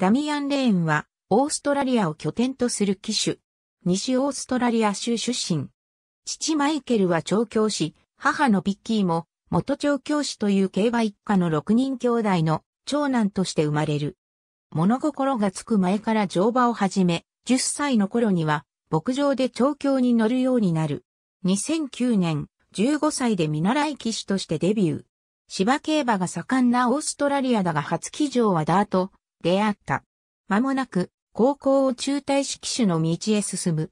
ダミアン・レーンは、オーストラリアを拠点とする騎手。西オーストラリア州出身。父マイケルは調教師、母のビッキーも、元調教師という競馬一家の6人兄弟の長男として生まれる。物心がつく前から乗馬を始め、10歳の頃には牧場で調教に乗るようになる。2009年、15歳で見習い騎手としてデビュー。芝競馬が盛んなオーストラリアだが初騎乗はダート、出会った。間もなく、高校を中退し騎手の道へ進む。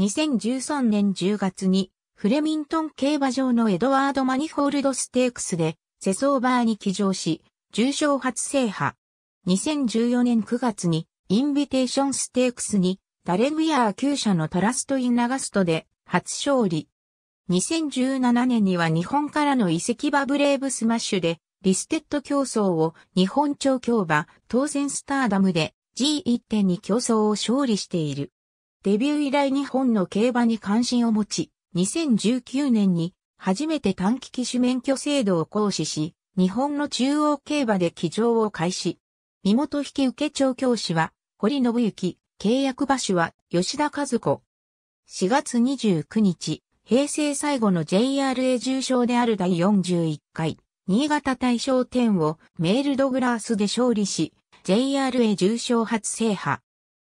2013年10月に、フレミントン競馬場のエドワード・マニフォールド・ステークスで、セソーバーに騎乗し、重賞初制覇。2014年9月に、インビテーションステークスに、ダレン・ウィアー旧舎のトラスト・イン・ナガストで、初勝利。2017年には日本からの遺跡バブレーブスマッシュで、リステッド競争を日本調競馬、当選スターダムで G1.2 競争を勝利している。デビュー以来日本の競馬に関心を持ち、2019年に初めて短期機種免許制度を行使し、日本の中央競馬で起乗を開始。身元引受調教師は堀信之、契約馬主は吉田和子。4月29日、平成最後の JRA 重賞である第41回。新潟大賞典をメールドグラースで勝利し、JRA 重賞初制覇。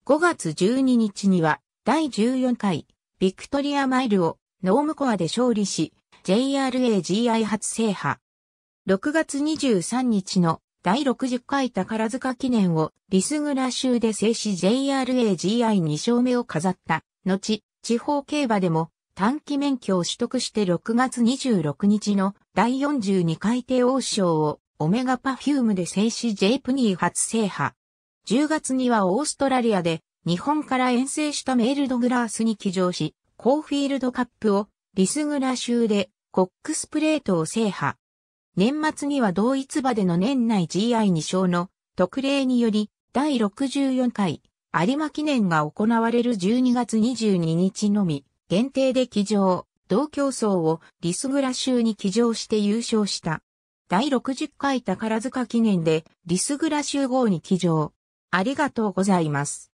5月12日には、第14回、ビクトリアマイルをノームコアで勝利し、JRAGI 初制覇。6月23日の第60回宝塚記念をリスグラ州で制し JRAGI2 勝目を飾った。後、地方競馬でも短期免許を取得して6月26日の第42回帝王賞をオメガパフュームで静止イプニー初制覇。10月にはオーストラリアで日本から遠征したメールドグラースに騎乗し、コーフィールドカップをリスグラ州でコックスプレートを制覇。年末には同一場での年内 GI2 勝の特例により第64回有馬記念が行われる12月22日のみ限定で騎乗。同競争をリスグラ州に騎乗して優勝した。第60回宝塚記念でリスグラ州号に騎乗。ありがとうございます。